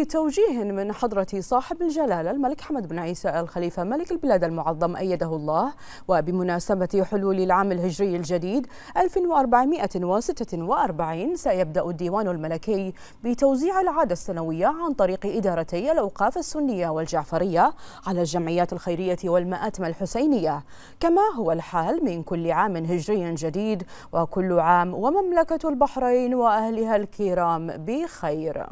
بتوجيه من حضرة صاحب الجلالة الملك حمد بن عيسى الخليفة ملك البلاد المعظم أيده الله وبمناسبة حلول العام الهجري الجديد 1446 سيبدأ الديوان الملكي بتوزيع العادة السنوية عن طريق إدارتي الأوقاف السنية والجعفرية على الجمعيات الخيرية والمآتم الحسينية كما هو الحال من كل عام هجري جديد وكل عام ومملكة البحرين وأهلها الكرام بخير